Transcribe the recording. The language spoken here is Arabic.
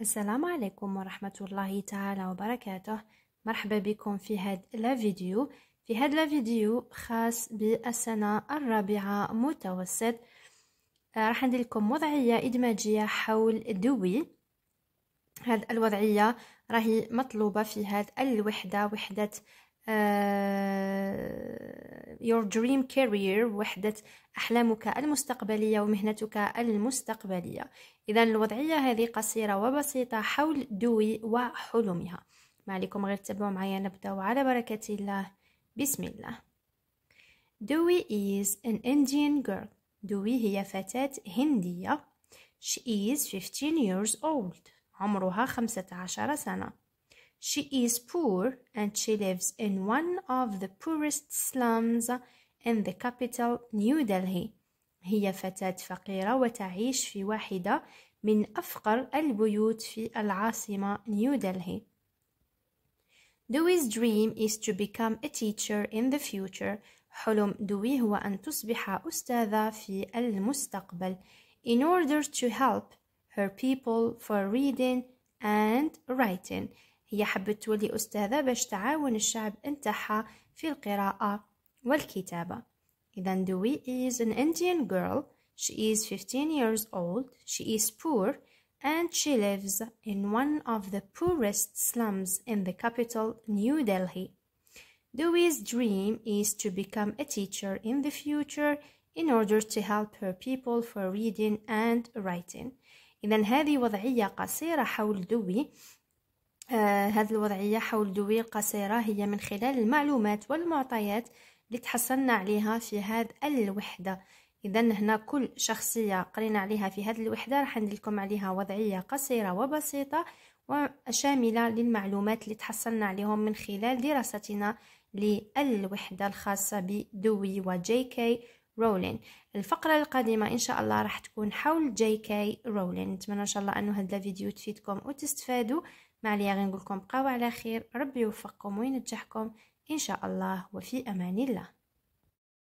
السلام عليكم ورحمة الله تعالى وبركاته مرحبا بكم في هاد الفيديو في هاد الفيديو خاص بالسنة الرابعة متوسط آه، راح ندير لكم وضعية إدماجية حول دوي هاد الوضعية راهي مطلوبة في هاد الوحدة وحدة آه، your dream career وحدة أحلامك المستقبلية ومهنتك المستقبلية إذا الوضعية هذه قصيرة وبسيطة حول دوي وحلمها ما عليكم غير تتبعوا معايا نبداو على بركة الله بسم الله دوي is an Indian girl دوي هي فتاة هندية she is 15 years old عمرها 15 سنة She is poor and she lives in one of the poorest slums in the capital New Delhi. هي فتاة فقيرة وتعيش في واحدة من أفقر البيوت في العاصمة نيو دلهي. Dewey's dream is to become a teacher in the future. حلم دوي هو أن تصبح أستاذة في المستقبل. In order to help her people for reading and writing هي حبت تولي أستاذة باش تعاون الشعب انتحى في القراءة والكتابة إذا دوي is an Indian girl she is 15 years old she is poor and she lives in one of the poorest slums in the capital New Delhi Dewey's dream is to become a teacher in the future in order to help her people for reading and writing إذا هذه وضعية قصيرة حول دوي آه، هذه الوضعية حول دوي قصيرة هي من خلال المعلومات والمعطيات اللي تحصلنا عليها في هذه الوحدة إذا هنا كل شخصية قرينا عليها في هذه الوحدة راح ندلكم عليها وضعية قصيرة وبسيطة وشاملة للمعلومات اللي تحصلنا عليهم من خلال دراستنا للوحدة الخاصة بدوي وجي كي رولين الفقرة القادمة إن شاء الله راح تكون حول جي كي رولين نتمنى إن شاء الله أنه هذا الفيديو تفيدكم وتستفادوا ما عليا غير نقولكم بقاو على خير ربي يوفقكم وينجحكم إن شاء الله وفي أمان الله